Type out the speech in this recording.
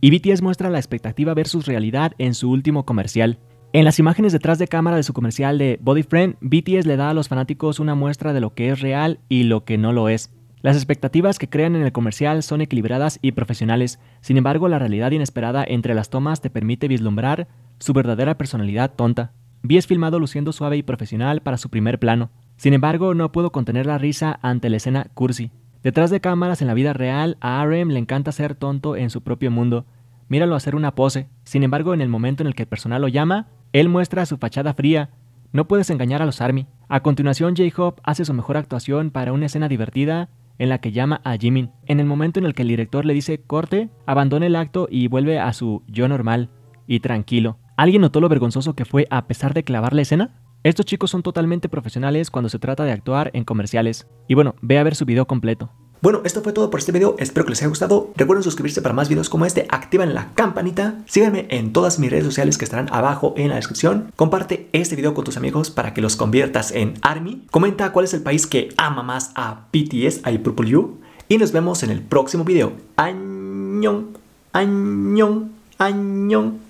y BTS muestra la expectativa versus realidad en su último comercial. En las imágenes detrás de cámara de su comercial de Body Friend, BTS le da a los fanáticos una muestra de lo que es real y lo que no lo es. Las expectativas que crean en el comercial son equilibradas y profesionales, sin embargo la realidad inesperada entre las tomas te permite vislumbrar su verdadera personalidad tonta. BTS filmado luciendo suave y profesional para su primer plano, sin embargo no puedo contener la risa ante la escena cursi. Detrás de cámaras en la vida real, a RM le encanta ser tonto en su propio mundo. Míralo hacer una pose. Sin embargo, en el momento en el que el personal lo llama, él muestra su fachada fría. No puedes engañar a los Army. A continuación, j Hop hace su mejor actuación para una escena divertida en la que llama a Jimin. En el momento en el que el director le dice corte, abandona el acto y vuelve a su yo normal y tranquilo. ¿Alguien notó lo vergonzoso que fue a pesar de clavar la escena? Estos chicos son totalmente profesionales cuando se trata de actuar en comerciales. Y bueno, ve a ver su video completo. Bueno, esto fue todo por este video, espero que les haya gustado. Recuerden suscribirse para más videos como este, activan la campanita, síganme en todas mis redes sociales que estarán abajo en la descripción. Comparte este video con tus amigos para que los conviertas en ARMY. Comenta cuál es el país que ama más a BTS, a Purple You. Y nos vemos en el próximo video. Añón, añón, añón.